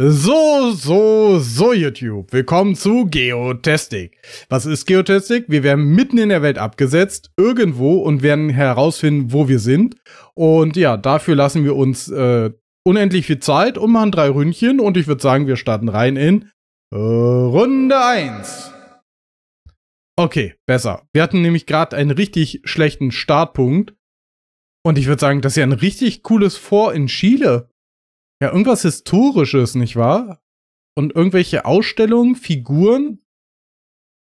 So, so, so YouTube. Willkommen zu Geotastic. Was ist Geotastic? Wir werden mitten in der Welt abgesetzt, irgendwo und werden herausfinden, wo wir sind. Und ja, dafür lassen wir uns äh, unendlich viel Zeit und machen drei Ründchen. Und ich würde sagen, wir starten rein in äh, Runde 1. Okay, besser. Wir hatten nämlich gerade einen richtig schlechten Startpunkt. Und ich würde sagen, das ist ja ein richtig cooles Vor in Chile ja, irgendwas Historisches, nicht wahr? Und irgendwelche Ausstellungen, Figuren.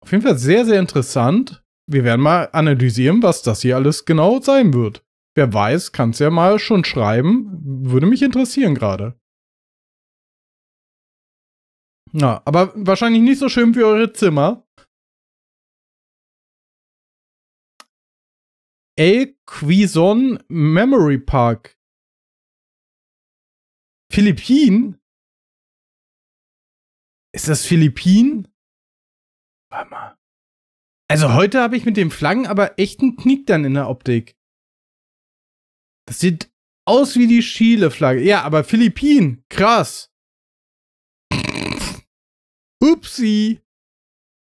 Auf jeden Fall sehr, sehr interessant. Wir werden mal analysieren, was das hier alles genau sein wird. Wer weiß, kann es ja mal schon schreiben. Würde mich interessieren gerade. Na, aber wahrscheinlich nicht so schön wie eure Zimmer. El Quison Memory Park Philippinen? Ist das Philippinen? Warte mal. Also heute habe ich mit dem Flaggen aber echt einen Knick dann in der Optik. Das sieht aus wie die Chile-Flagge. Ja, aber Philippinen. Krass. Upsi.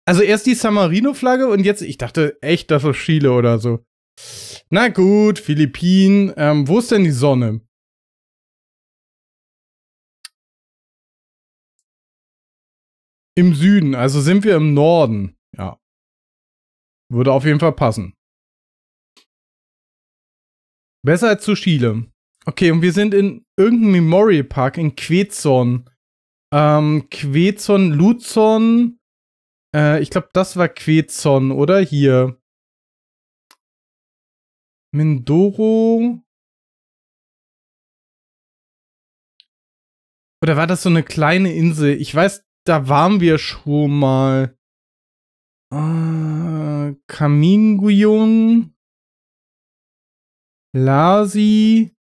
Also erst die San Marino-Flagge und jetzt, ich dachte echt, das ist Chile oder so. Na gut, Philippinen. Ähm, wo ist denn die Sonne? Im Süden, also sind wir im Norden. Ja. Würde auf jeden Fall passen. Besser als zu Chile. Okay, und wir sind in irgendeinem Memorial Park in Quezon. Ähm, Quezon, Luzon. Äh, ich glaube, das war Quezon, oder? Hier. Mindoro. Oder war das so eine kleine Insel? Ich weiß da waren wir schon mal. Äh, Lasi.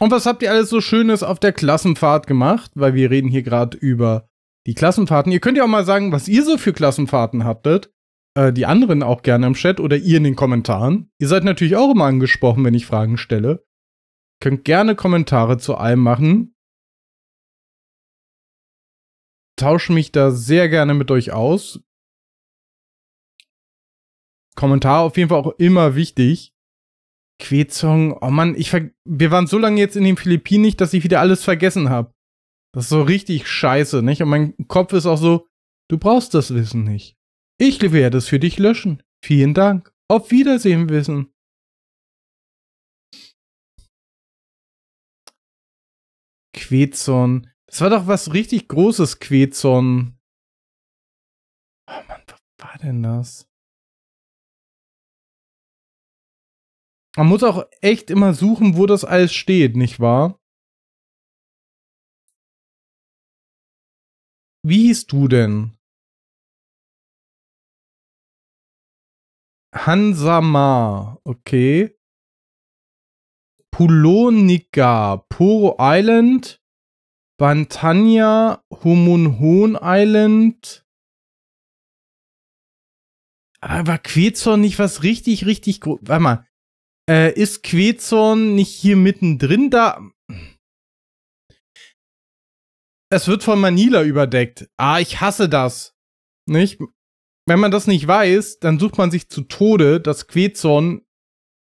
Und was habt ihr alles so Schönes auf der Klassenfahrt gemacht? Weil wir reden hier gerade über die Klassenfahrten. Ihr könnt ja auch mal sagen, was ihr so für Klassenfahrten hattet. Äh, die anderen auch gerne im Chat oder ihr in den Kommentaren. Ihr seid natürlich auch immer angesprochen, wenn ich Fragen stelle. Könnt gerne Kommentare zu allem machen. Tausche mich da sehr gerne mit euch aus. Kommentar auf jeden Fall auch immer wichtig. Quetzong, oh Mann, ich ver wir waren so lange jetzt in den Philippinen nicht, dass ich wieder alles vergessen habe. Das ist so richtig scheiße, nicht? Und mein Kopf ist auch so, du brauchst das Wissen nicht. Ich werde es für dich löschen. Vielen Dank. Auf Wiedersehen, Wissen. Quetzon. Das war doch was richtig Großes, Quetzon. Oh Mann, was war denn das? Man muss auch echt immer suchen, wo das alles steht, nicht wahr? Wie hieß du denn? Hansama, okay. Pulonica, Poro Island, Bantania, Homunhon Island. Aber Quetzorn nicht was richtig, richtig groß. Warte mal. Äh, ist Quetzorn nicht hier mittendrin da? Es wird von Manila überdeckt. Ah, ich hasse das. Nicht? Wenn man das nicht weiß, dann sucht man sich zu Tode, dass Quetzorn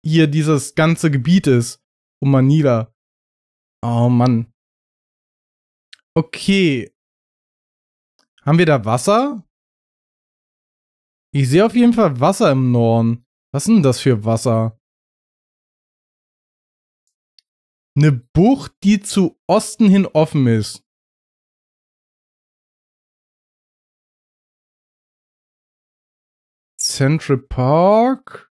hier dieses ganze Gebiet ist um Manila. Oh Mann. Okay. Haben wir da Wasser? Ich sehe auf jeden Fall Wasser im Norden. Was ist denn das für Wasser? Eine Bucht, die zu Osten hin offen ist. Central Park.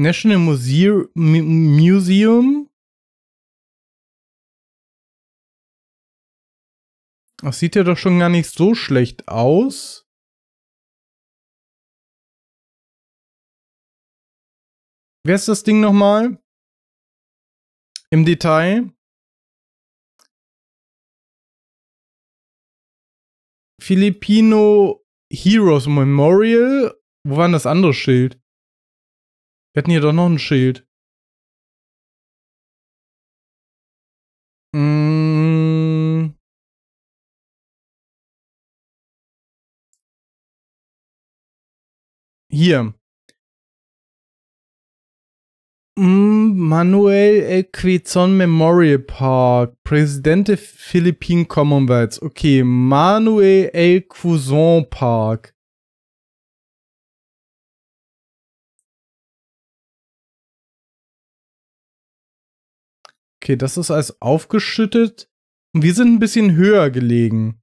National Muse Museum. Das sieht ja doch schon gar nicht so schlecht aus. Wer ist das Ding nochmal? Im Detail. Filipino Heroes Memorial. Wo war denn das andere Schild? Wir hatten hier doch noch ein Schild. Mm. Hier. Mm, Manuel Equizon Memorial Park, Präsident der Philippinen Commonwealth. Okay, Manuel El Cousin Park. Okay, das ist alles aufgeschüttet. Und wir sind ein bisschen höher gelegen.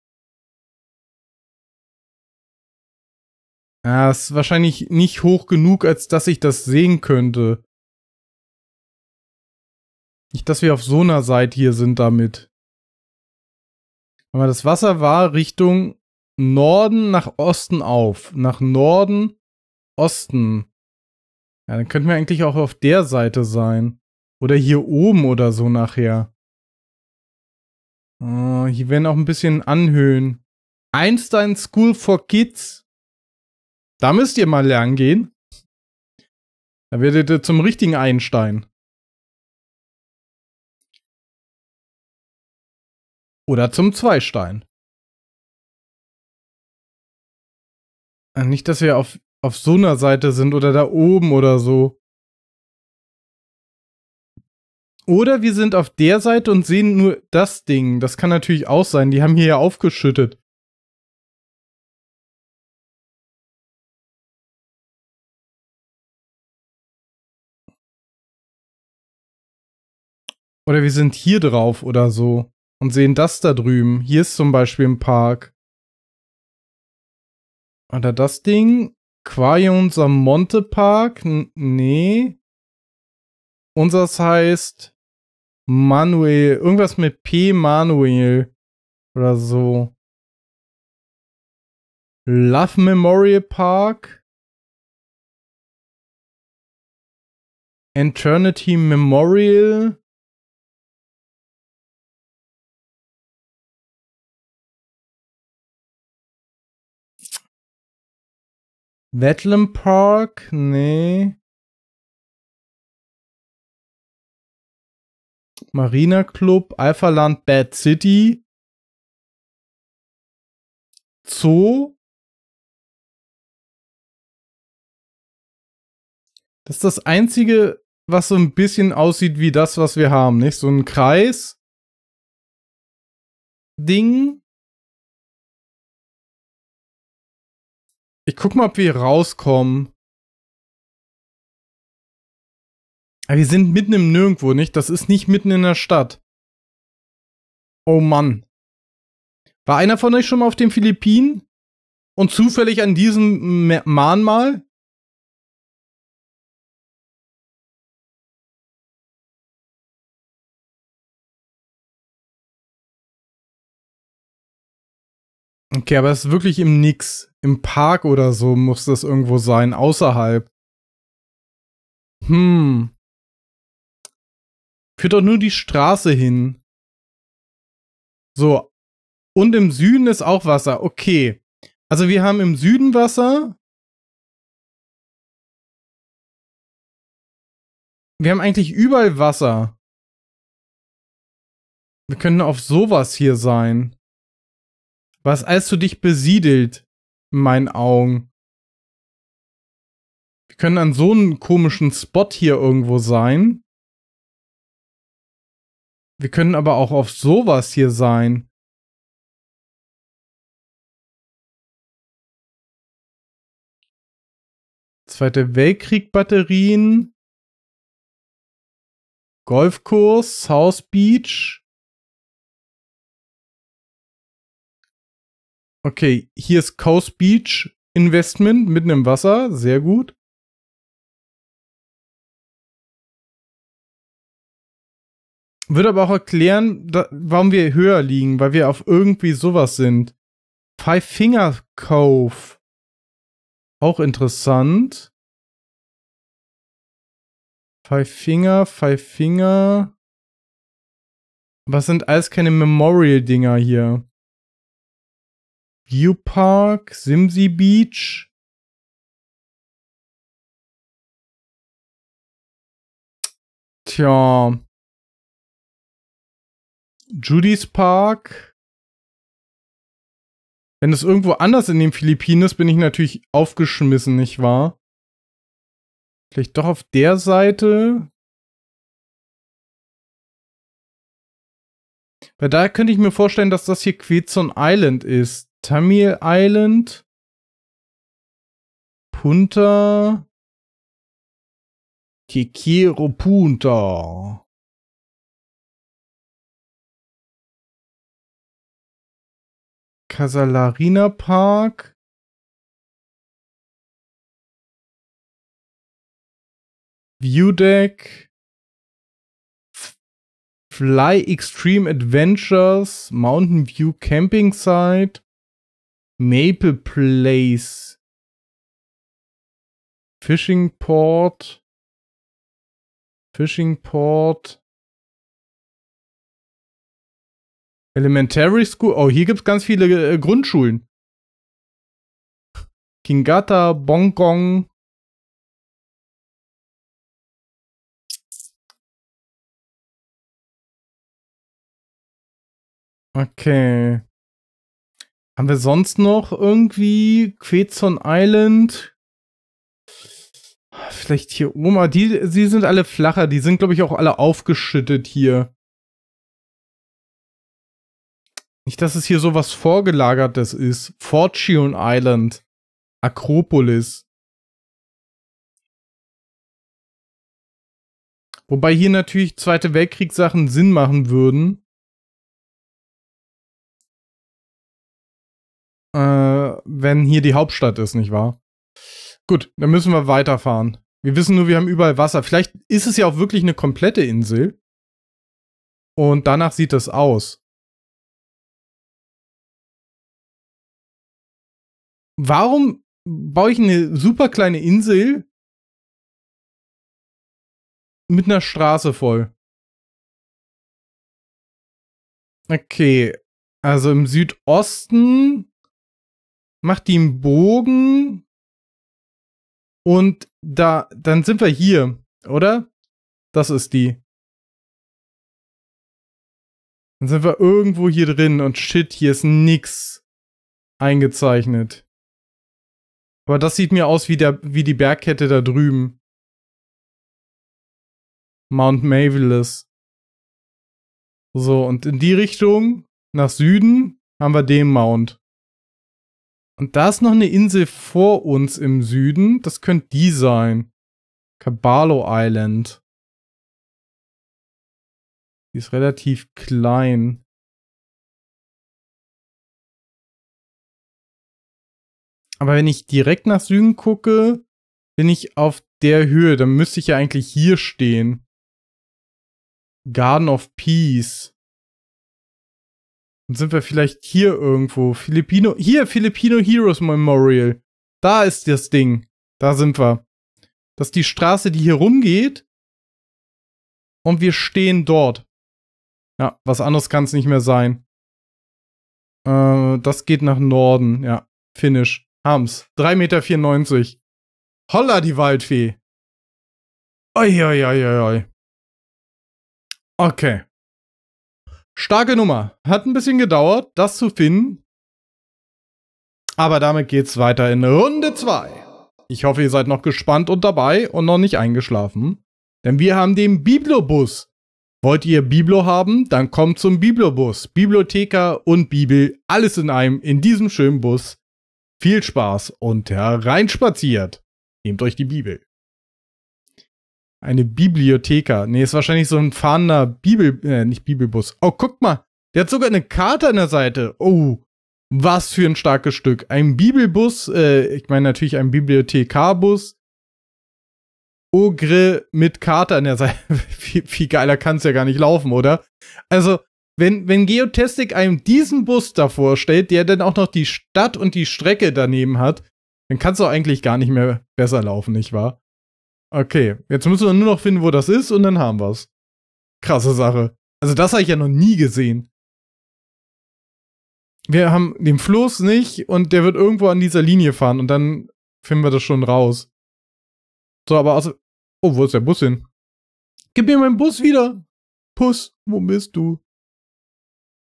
Ja, ist wahrscheinlich nicht hoch genug, als dass ich das sehen könnte. Nicht, dass wir auf so einer Seite hier sind damit. Aber das Wasser war Richtung Norden nach Osten auf. Nach Norden, Osten. Ja, dann könnten wir eigentlich auch auf der Seite sein. Oder hier oben oder so nachher. Oh, hier werden auch ein bisschen Anhöhen. Einstein School for Kids. Da müsst ihr mal lernen gehen. Da werdet ihr zum richtigen Einstein. Oder zum Zweistein. Äh, nicht, dass wir auf, auf so einer Seite sind oder da oben oder so. Oder wir sind auf der Seite und sehen nur das Ding. Das kann natürlich auch sein. Die haben hier ja aufgeschüttet. Oder wir sind hier drauf oder so und sehen das da drüben. Hier ist zum Beispiel ein Park. Oder das Ding. Quarions am Monte Park. N nee. Unseres heißt Manuel, irgendwas mit P. Manuel oder so. Love Memorial Park. Eternity Memorial. Vetlam Park, nee. Marina Club, Alpha Land, Bad City, Zoo. Das ist das einzige, was so ein bisschen aussieht wie das, was wir haben, nicht? So ein Kreis. Ding. Ich guck mal, ob wir hier rauskommen. Aber wir sind mitten im Nirgendwo, nicht? Das ist nicht mitten in der Stadt. Oh Mann. War einer von euch schon mal auf den Philippinen? Und zufällig an diesem Mahnmal? Okay, aber es ist wirklich im Nix. Im Park oder so muss das irgendwo sein, außerhalb. Hm. Führt doch nur die Straße hin. So. Und im Süden ist auch Wasser. Okay. Also wir haben im Süden Wasser. Wir haben eigentlich überall Wasser. Wir können auf sowas hier sein. Was als du dich besiedelt, in meinen Augen. Wir können an so einem komischen Spot hier irgendwo sein. Wir können aber auch auf sowas hier sein. Zweite Weltkrieg-Batterien. Golfkurs, South Beach. Okay, hier ist Coast Beach Investment mitten im Wasser. Sehr gut. Würde aber auch erklären, da, warum wir höher liegen, weil wir auf irgendwie sowas sind. Five Finger Cove. Auch interessant. Five Finger, Five Finger. Was sind alles keine Memorial-Dinger hier? View Park, Simsy Beach. Tja. Judy's Park. Wenn es irgendwo anders in den Philippinen ist, bin ich natürlich aufgeschmissen, nicht wahr? Vielleicht doch auf der Seite. Weil da könnte ich mir vorstellen, dass das hier Quezon Island ist. Tamil Island. Punta. Kikiro Punta. Casalarina Park. Viewdeck. Fly Extreme Adventures, Mountain View Camping Site, Maple Place, Fishing Port, Fishing Port, Elementary School. Oh, hier gibt es ganz viele äh, Grundschulen. Kingata, Bongkong. Okay. Haben wir sonst noch irgendwie Quetzon Island? Vielleicht hier oben. Die, die sind alle flacher. Die sind, glaube ich, auch alle aufgeschüttet hier. Nicht, dass es hier sowas Vorgelagertes ist. Fortune Island. Akropolis. Wobei hier natürlich Zweite Weltkriegssachen Sinn machen würden. Äh, wenn hier die Hauptstadt ist, nicht wahr? Gut, dann müssen wir weiterfahren. Wir wissen nur, wir haben überall Wasser. Vielleicht ist es ja auch wirklich eine komplette Insel. Und danach sieht das aus. warum baue ich eine super kleine Insel mit einer Straße voll? Okay, also im Südosten macht die einen Bogen und da, dann sind wir hier, oder? Das ist die. Dann sind wir irgendwo hier drin und shit, hier ist nix eingezeichnet. Aber das sieht mir aus wie, der, wie die Bergkette da drüben. Mount Mavilis. So, und in die Richtung, nach Süden, haben wir den Mount. Und da ist noch eine Insel vor uns im Süden. Das könnte die sein. Caballo Island. Die ist relativ klein. Aber wenn ich direkt nach Süden gucke, bin ich auf der Höhe. Dann müsste ich ja eigentlich hier stehen. Garden of Peace. Dann sind wir vielleicht hier irgendwo. Filipino. Hier, Filipino Heroes Memorial. Da ist das Ding. Da sind wir. Das ist die Straße, die hier rumgeht. Und wir stehen dort. Ja, was anderes kann es nicht mehr sein. Äh, das geht nach Norden. Ja, Finish. Harms, 3,94 Meter. Holla, die Waldfee. Oi, oi, oi, oi, oi. Okay. Starke Nummer. Hat ein bisschen gedauert, das zu finden. Aber damit geht's weiter in Runde 2. Ich hoffe, ihr seid noch gespannt und dabei und noch nicht eingeschlafen. Denn wir haben den Bibliobus. Wollt ihr Biblo haben? Dann kommt zum Bibliobus. Bibliotheker und Bibel, alles in einem, in diesem schönen Bus. Viel Spaß und hereinspaziert. Nehmt euch die Bibel. Eine Bibliotheka. Nee, ist wahrscheinlich so ein fahrender Bibel, äh, nicht Bibelbus. Oh, guck mal. Der hat sogar eine Karte an der Seite. Oh, was für ein starkes Stück. Ein Bibelbus, äh, ich meine natürlich ein Bibliothekarbus. Ogre oh, mit Karte an der Seite. wie, viel geiler kann es ja gar nicht laufen, oder? Also, wenn, wenn Geotastic einem diesen Bus davor stellt, der dann auch noch die Stadt und die Strecke daneben hat, dann kannst du eigentlich gar nicht mehr besser laufen, nicht wahr? Okay, jetzt müssen wir nur noch finden, wo das ist und dann haben wir's. Krasse Sache. Also das habe ich ja noch nie gesehen. Wir haben den Floß nicht und der wird irgendwo an dieser Linie fahren und dann finden wir das schon raus. So, aber also. Oh, wo ist der Bus hin? Gib mir meinen Bus wieder! Puss, wo bist du?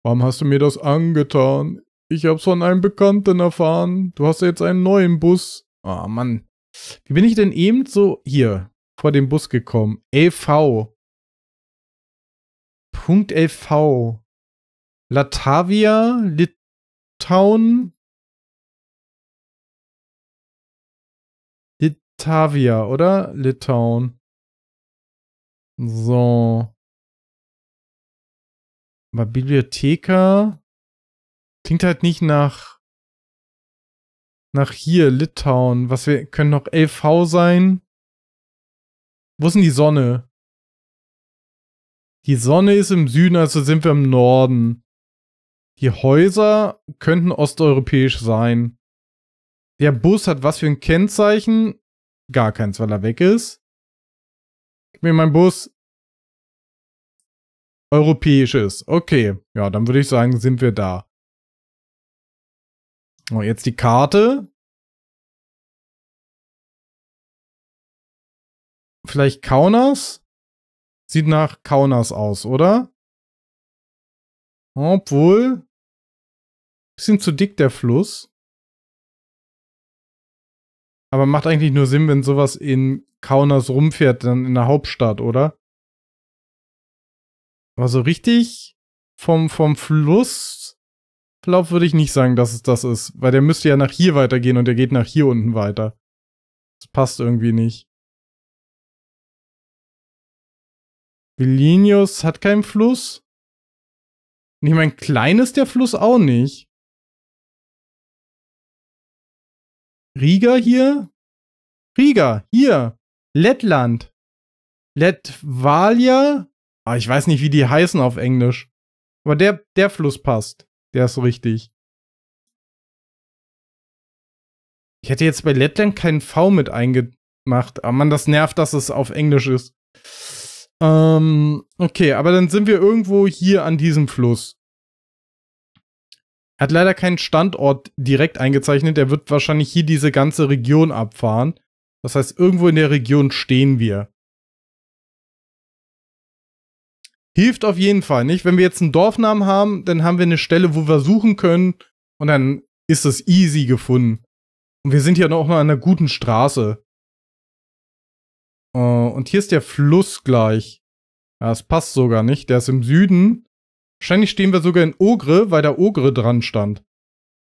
Warum hast du mir das angetan? Ich hab's von einem Bekannten erfahren. Du hast ja jetzt einen neuen Bus. Oh Mann. Wie bin ich denn eben so hier vor dem Bus gekommen? LV. Punkt LV. Latavia, Litauen. Litavia, oder? Litauen. So. Aber Bibliotheker klingt halt nicht nach nach hier, Litauen. Was wir können noch LV sein. Wo ist denn die Sonne? Die Sonne ist im Süden, also sind wir im Norden. Die Häuser könnten osteuropäisch sein. Der Bus hat was für ein Kennzeichen? Gar keins, weil er weg ist. Gib mir meinen Bus. Europäisches. Okay, ja, dann würde ich sagen, sind wir da. Oh, jetzt die Karte. Vielleicht Kaunas? Sieht nach Kaunas aus, oder? Obwohl. Bisschen zu dick der Fluss. Aber macht eigentlich nur Sinn, wenn sowas in Kaunas rumfährt, dann in der Hauptstadt, oder? Aber so richtig vom, vom Flussverlauf würde ich nicht sagen, dass es das ist. Weil der müsste ja nach hier weitergehen und der geht nach hier unten weiter. Das passt irgendwie nicht. Vilinius hat keinen Fluss. Und ich meine, klein ist der Fluss auch nicht. Riga hier? Riga, hier. Lettland. Lettvalia? Ah, ich weiß nicht, wie die heißen auf Englisch. Aber der, der Fluss passt. Der ist richtig. Ich hätte jetzt bei Lettland keinen V mit eingemacht. Aber ah, man, das nervt, dass es auf Englisch ist. Ähm, okay, aber dann sind wir irgendwo hier an diesem Fluss. Er Hat leider keinen Standort direkt eingezeichnet. Er wird wahrscheinlich hier diese ganze Region abfahren. Das heißt, irgendwo in der Region stehen wir. Hilft auf jeden Fall nicht. Wenn wir jetzt einen Dorfnamen haben, dann haben wir eine Stelle, wo wir suchen können und dann ist das easy gefunden. Und wir sind ja auch noch an einer guten Straße. Uh, und hier ist der Fluss gleich. Ja, das passt sogar nicht. Der ist im Süden. Wahrscheinlich stehen wir sogar in Ogre, weil da Ogre dran stand.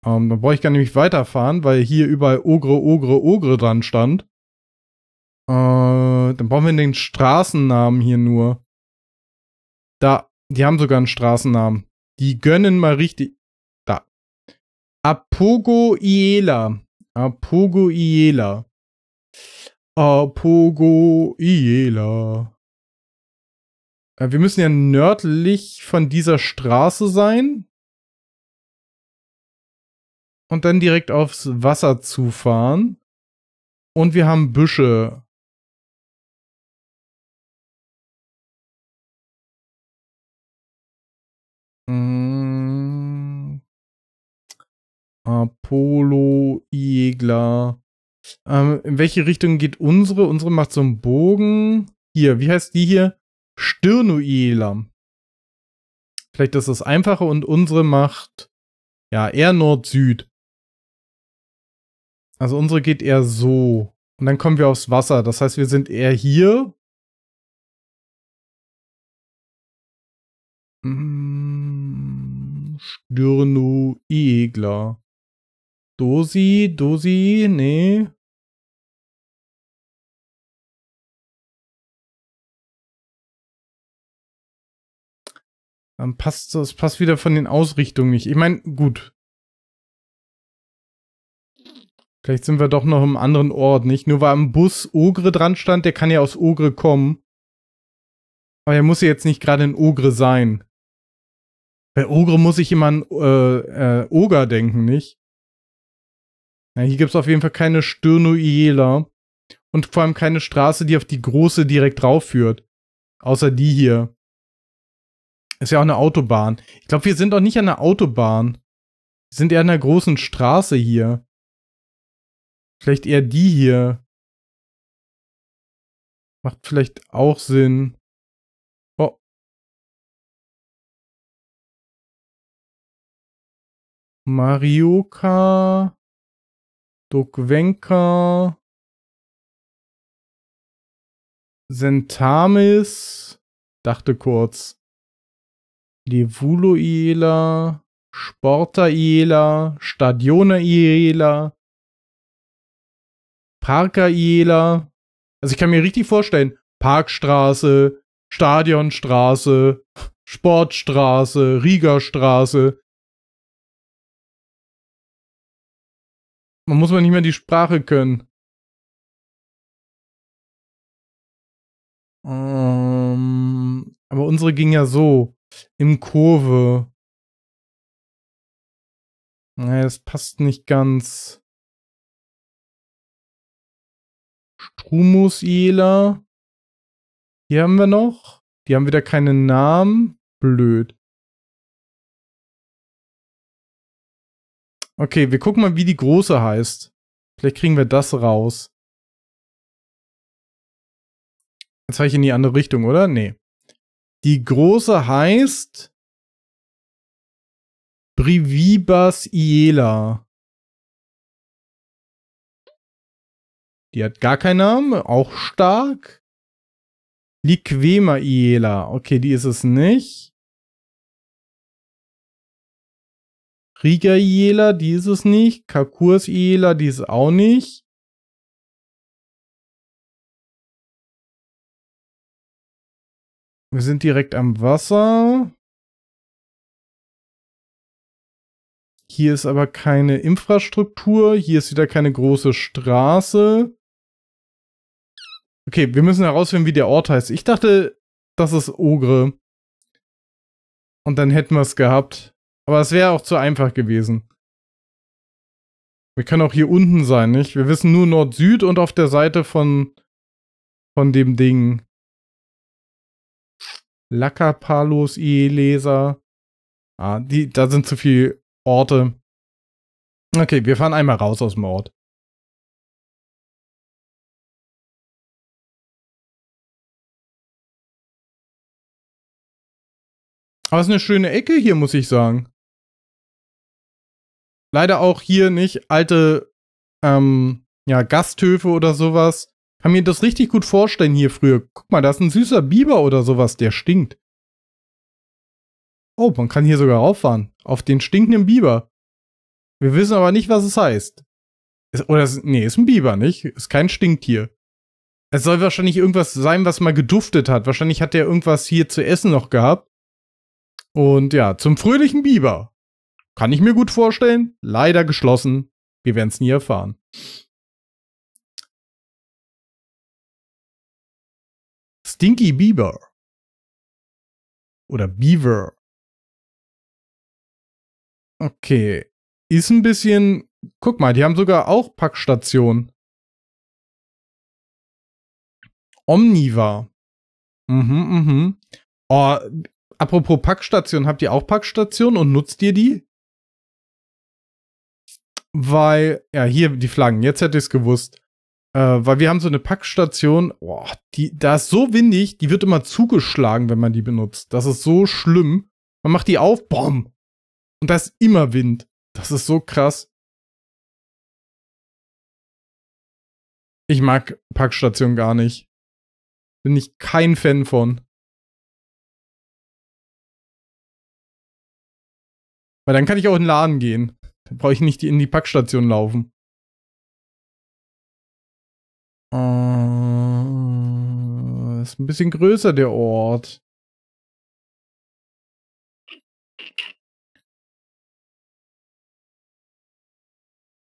Um, ähm, dann brauche ich gar nicht weiterfahren, weil hier überall Ogre, Ogre, Ogre dran stand. Uh, dann brauchen wir den Straßennamen hier nur. Da, die haben sogar einen Straßennamen. Die gönnen mal richtig. Da. Apogo Iela. Apogo Iela. Apogo Iela. Äh, wir müssen ja nördlich von dieser Straße sein. Und dann direkt aufs Wasser zufahren. Und wir haben Büsche. Polo, Iegler. Ähm, in welche Richtung geht unsere? Unsere macht so einen Bogen. Hier, wie heißt die hier? Stirnuiela. Vielleicht ist das einfache und unsere macht ja eher Nord-Süd. Also unsere geht eher so. Und dann kommen wir aufs Wasser. Das heißt, wir sind eher hier. Mm, Stirnu Egler. Dosi, Dosi, nee. Dann passt das passt wieder von den Ausrichtungen nicht. Ich meine, gut. Vielleicht sind wir doch noch im anderen Ort, nicht? Nur weil am Bus Ogre dran stand, der kann ja aus Ogre kommen. Aber er muss ja jetzt nicht gerade in Ogre sein. Bei Ogre muss ich immer an äh, äh, Ogre denken, nicht? Ja, hier gibt es auf jeden Fall keine Styrnoiela und vor allem keine Straße, die auf die große direkt drauf führt. Außer die hier. Ist ja auch eine Autobahn. Ich glaube, wir sind auch nicht an der Autobahn. Wir sind eher an der großen Straße hier. Vielleicht eher die hier. Macht vielleicht auch Sinn. Oh. Marioka. Dukwenka. Sentamis. Dachte kurz. Levulo Iela. Sporta Iela. Stadiona Iela. Parka Iela. Also ich kann mir richtig vorstellen. Parkstraße, Stadionstraße, Sportstraße, Riegerstraße, Man muss mal nicht mehr die Sprache können. Ähm, aber unsere ging ja so. Im Kurve. Naja, das passt nicht ganz. Strumus Jela. Hier haben wir noch. Die haben wieder keinen Namen. Blöd. Okay, wir gucken mal, wie die große heißt. Vielleicht kriegen wir das raus. Jetzt habe ich in die andere Richtung, oder? Nee. Die große heißt Brivibas Iela. Die hat gar keinen Namen, auch stark. Liquema Iela. Okay, die ist es nicht. Krieger Iela, die ist es nicht. Kakurs Iela, die ist auch nicht. Wir sind direkt am Wasser. Hier ist aber keine Infrastruktur. Hier ist wieder keine große Straße. Okay, wir müssen herausfinden, wie der Ort heißt. Ich dachte, das ist Ogre. Und dann hätten wir es gehabt. Aber es wäre auch zu einfach gewesen. Wir können auch hier unten sein, nicht? Wir wissen nur Nord-Süd und auf der Seite von, von dem Ding. Lackerpalos, ie leser Ah, die, da sind zu viele Orte. Okay, wir fahren einmal raus aus dem Ort. Aber es ist eine schöne Ecke hier, muss ich sagen leider auch hier nicht alte ähm, ja, Gasthöfe oder sowas. Kann mir das richtig gut vorstellen hier früher. Guck mal, da ist ein süßer Biber oder sowas, der stinkt. Oh, man kann hier sogar rauffahren. Auf den stinkenden Biber. Wir wissen aber nicht, was es heißt. Ist, oder, nee, ist ein Biber, nicht? Ist kein Stinktier. Es soll wahrscheinlich irgendwas sein, was mal geduftet hat. Wahrscheinlich hat der irgendwas hier zu essen noch gehabt. Und ja, zum fröhlichen Biber. Kann ich mir gut vorstellen. Leider geschlossen. Wir werden es nie erfahren. Stinky Bieber. Oder Beaver. Okay. Ist ein bisschen. Guck mal, die haben sogar auch Packstationen. Omniva. Mhm, mhm. Oh, apropos Packstation, habt ihr auch Packstation und nutzt ihr die? weil, ja, hier die Flaggen, jetzt hätte ich es gewusst. Äh, weil wir haben so eine Packstation, boah, die, da ist so windig, die wird immer zugeschlagen, wenn man die benutzt. Das ist so schlimm. Man macht die auf, bomm. Und da ist immer Wind. Das ist so krass. Ich mag Packstation gar nicht. Bin ich kein Fan von. Weil dann kann ich auch in den Laden gehen. Dann brauche ich nicht in die Packstation laufen. Uh, ist ein bisschen größer, der Ort.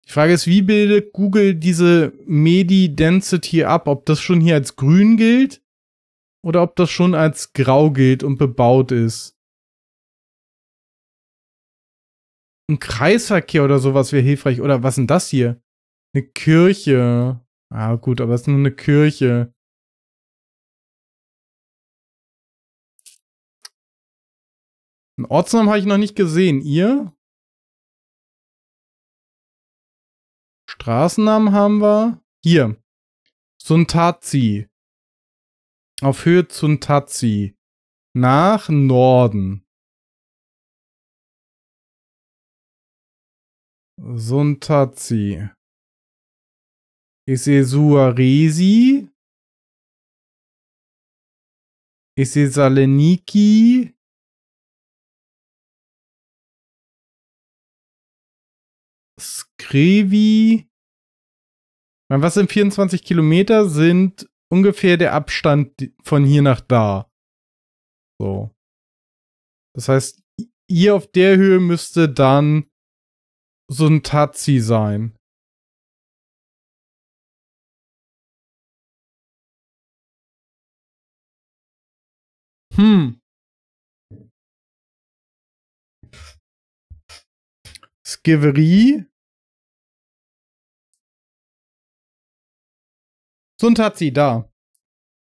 Die Frage ist, wie bildet Google diese Medi-Density ab? Ob das schon hier als grün gilt oder ob das schon als grau gilt und bebaut ist? ein Kreisverkehr oder sowas wäre hilfreich. Oder was denn das hier? Eine Kirche. Ah, gut, aber es ist nur eine Kirche. Einen Ortsnamen habe ich noch nicht gesehen. Ihr? Straßennamen haben wir. Hier. Suntazi. Auf Höhe Suntazi. Nach Norden. Suntazi. Isesuaresi. Saleniki. Skrevi. Was sind 24 Kilometer? Sind ungefähr der Abstand von hier nach da. So. Das heißt, ihr auf der Höhe müsste dann so ein Tazi sein. Hm. Skiverie. So ein Tazi, da.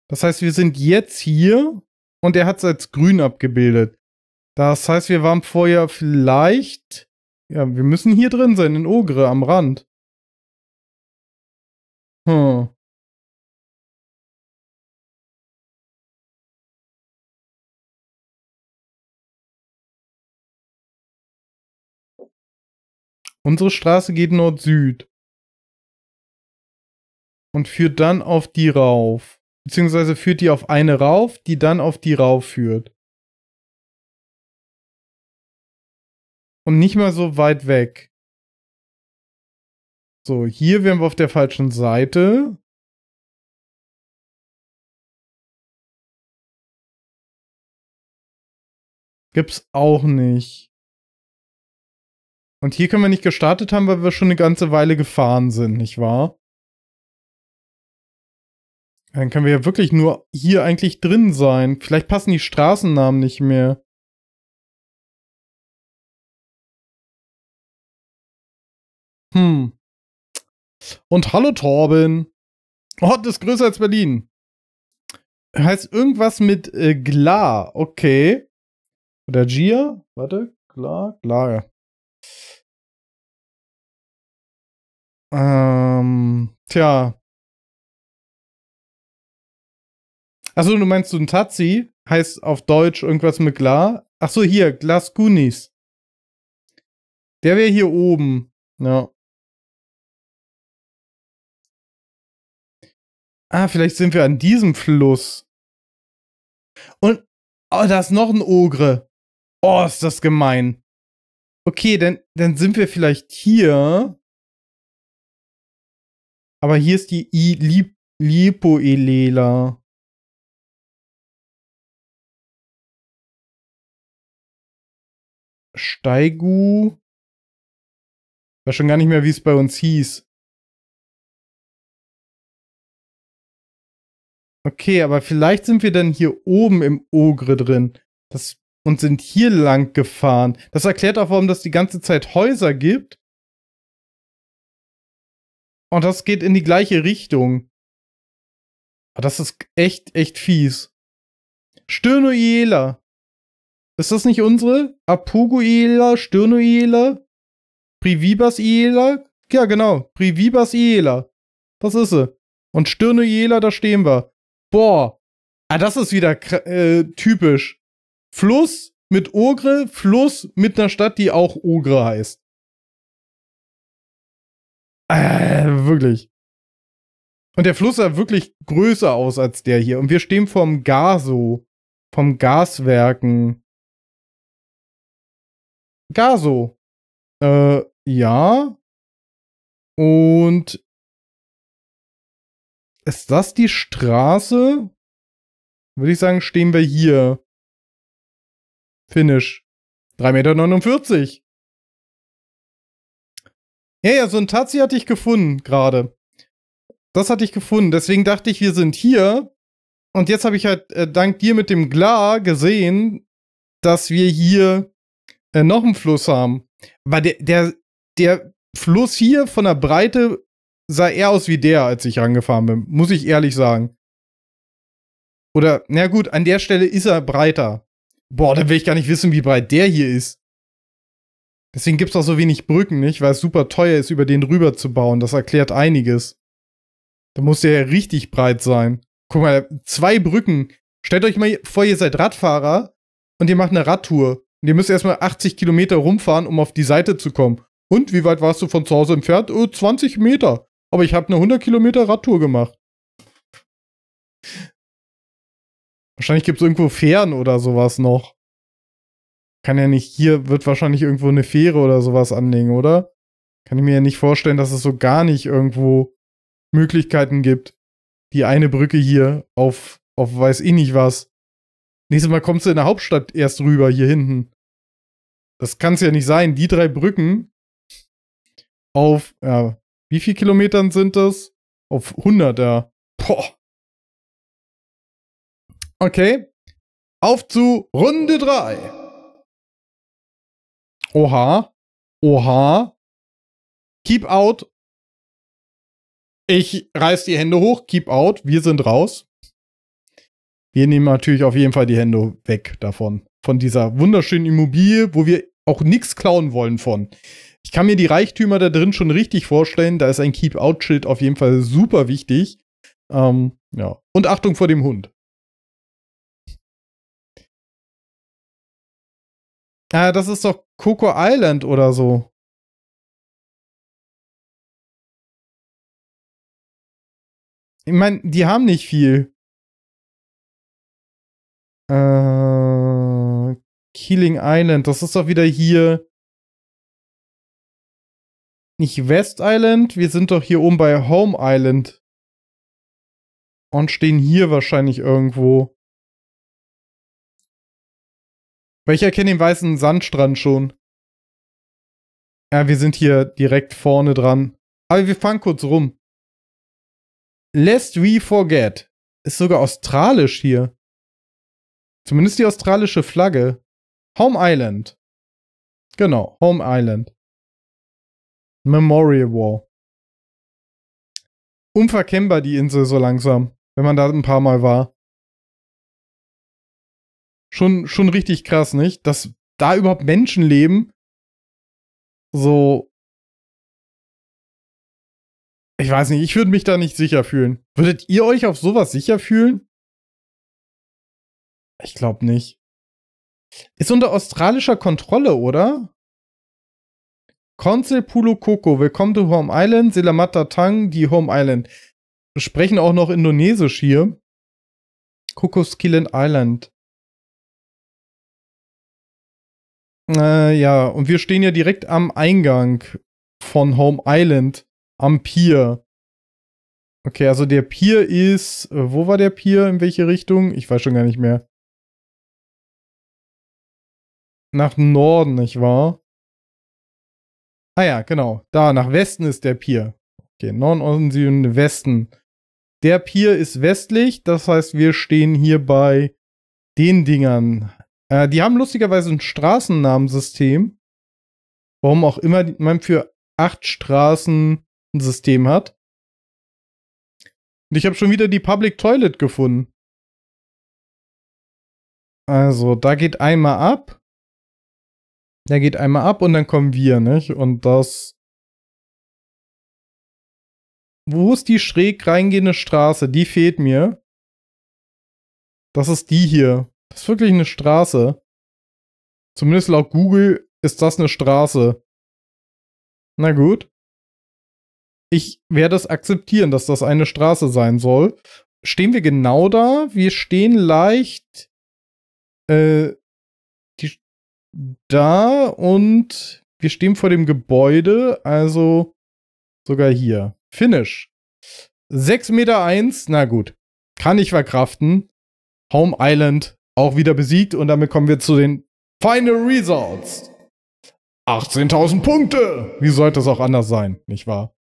Das heißt, wir sind jetzt hier und er hat es als grün abgebildet. Das heißt, wir waren vorher vielleicht ja, wir müssen hier drin sein, in Ogre, am Rand. Hm. Unsere Straße geht Nord-Süd. Und führt dann auf die rauf. Beziehungsweise führt die auf eine rauf, die dann auf die rauf führt. Und nicht mal so weit weg. So, hier wären wir auf der falschen Seite. Gibt's auch nicht. Und hier können wir nicht gestartet haben, weil wir schon eine ganze Weile gefahren sind, nicht wahr? Dann können wir ja wirklich nur hier eigentlich drin sein. Vielleicht passen die Straßennamen nicht mehr. Hm. Und hallo Torben. Ort oh, ist größer als Berlin. Heißt irgendwas mit äh, Gla. Okay. Oder Gia? Warte. Gla, Gla. Ähm, tja. Achso, du meinst so ein Tazi? Heißt auf Deutsch irgendwas mit Gla? Achso, hier, Glas Glaskunis. Der wäre hier oben. Ja. Ah, vielleicht sind wir an diesem Fluss. Und oh, da ist noch ein Ogre. Oh, ist das gemein. Okay, dann, dann sind wir vielleicht hier. Aber hier ist die I Lip Lipoelela. Steigu. Ich weiß schon gar nicht mehr, wie es bei uns hieß. Okay, aber vielleicht sind wir dann hier oben im Ogre drin das, und sind hier lang gefahren. Das erklärt auch, warum das die ganze Zeit Häuser gibt. Und das geht in die gleiche Richtung. Aber das ist echt, echt fies. Styrnoiela. Ist das nicht unsere? Apuguiela, Privibas Iela? Ja, genau. Privibas Iela. Das ist sie. Und Styrnoiela, da stehen wir boah, ah, das ist wieder äh, typisch. Fluss mit Ogre, Fluss mit einer Stadt, die auch Ogre heißt. Äh, wirklich. Und der Fluss sah wirklich größer aus als der hier. Und wir stehen vorm Gaso. Vom Gaswerken. Gaso. Äh, ja. Und ist das die Straße? Würde ich sagen, stehen wir hier. Finish. 3,49 Meter. Ja, ja, so ein Tazi hatte ich gefunden gerade. Das hatte ich gefunden. Deswegen dachte ich, wir sind hier. Und jetzt habe ich halt äh, dank dir mit dem Glar gesehen, dass wir hier äh, noch einen Fluss haben. Weil der, der, der Fluss hier von der Breite sah eher aus wie der, als ich rangefahren bin, muss ich ehrlich sagen. Oder, na gut, an der Stelle ist er breiter. Boah, dann will ich gar nicht wissen, wie breit der hier ist. Deswegen gibt es auch so wenig Brücken, nicht? Weil es super teuer ist, über den rüber zu bauen. Das erklärt einiges. Da muss der ja richtig breit sein. Guck mal, zwei Brücken. Stellt euch mal vor, ihr seid Radfahrer und ihr macht eine Radtour. Und ihr müsst erstmal 80 Kilometer rumfahren, um auf die Seite zu kommen. Und wie weit warst du von zu Hause entfernt? Oh, 20 Meter. Aber ich habe eine 100 Kilometer Radtour gemacht. Wahrscheinlich gibt es irgendwo Fähren oder sowas noch. Kann ja nicht, hier wird wahrscheinlich irgendwo eine Fähre oder sowas anlegen, oder? Kann ich mir ja nicht vorstellen, dass es so gar nicht irgendwo Möglichkeiten gibt. Die eine Brücke hier auf, auf weiß ich nicht was. Nächstes Mal kommst du in der Hauptstadt erst rüber, hier hinten. Das kann es ja nicht sein. Die drei Brücken auf, ja, wie viele Kilometern sind das? Auf 100, ja. Boah. Okay. Auf zu Runde 3. Oha. Oha. Keep out. Ich reiß die Hände hoch. Keep out. Wir sind raus. Wir nehmen natürlich auf jeden Fall die Hände weg davon. Von dieser wunderschönen Immobilie, wo wir auch nichts klauen wollen von. Ich kann mir die Reichtümer da drin schon richtig vorstellen. Da ist ein Keep-Out-Schild auf jeden Fall super wichtig. Ähm, ja. Und Achtung vor dem Hund. Ah, das ist doch Coco Island oder so. Ich meine, die haben nicht viel. Äh, Killing Island, das ist doch wieder hier nicht West Island, wir sind doch hier oben bei Home Island. Und stehen hier wahrscheinlich irgendwo. Weil ich erkenne den weißen Sandstrand schon. Ja, wir sind hier direkt vorne dran. Aber wir fangen kurz rum. Lest we forget. Ist sogar australisch hier. Zumindest die australische Flagge. Home Island. Genau, Home Island. Memorial War. Unverkennbar die Insel so langsam, wenn man da ein paar Mal war. Schon, schon richtig krass, nicht? Dass da überhaupt Menschen leben. So. Ich weiß nicht, ich würde mich da nicht sicher fühlen. Würdet ihr euch auf sowas sicher fühlen? Ich glaube nicht. Ist unter australischer Kontrolle, oder? Konzel, Pulo, Koko, Willkommen to Home Island, Selamata Tang, die Home Island. Wir sprechen auch noch Indonesisch hier. Kokoskillen Island. Äh, ja, und wir stehen ja direkt am Eingang von Home Island, am Pier. Okay, also der Pier ist. Äh, wo war der Pier? In welche Richtung? Ich weiß schon gar nicht mehr. Nach Norden, nicht wahr? Ah ja, genau. Da nach Westen ist der Pier. Okay, Norden, Osten, Süden, Westen. Der Pier ist westlich, das heißt, wir stehen hier bei den Dingern. Äh, die haben lustigerweise ein Straßennamensystem. Warum auch immer man für acht Straßen ein System hat. Und ich habe schon wieder die Public Toilet gefunden. Also, da geht einmal ab. Der geht einmal ab und dann kommen wir, nicht? Und das. Wo ist die schräg reingehende Straße? Die fehlt mir. Das ist die hier. Das ist wirklich eine Straße. Zumindest laut Google ist das eine Straße. Na gut. Ich werde es akzeptieren, dass das eine Straße sein soll. Stehen wir genau da? Wir stehen leicht äh, da und wir stehen vor dem Gebäude, also sogar hier. Finish. 6,1 Meter 1, na gut. Kann ich verkraften. Home Island auch wieder besiegt und damit kommen wir zu den Final Results. 18.000 Punkte! Wie sollte es auch anders sein, nicht wahr?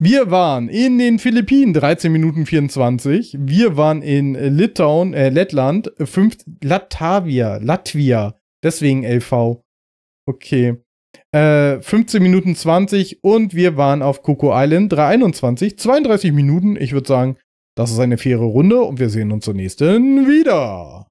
Wir waren in den Philippinen 13 Minuten 24. Wir waren in Litauen, äh, Lettland, 5, Latavia, Latvia Deswegen LV. Okay. Äh, 15 Minuten 20 und wir waren auf Coco Island 321, 32 Minuten. Ich würde sagen, das ist eine faire Runde und wir sehen uns zur nächsten wieder.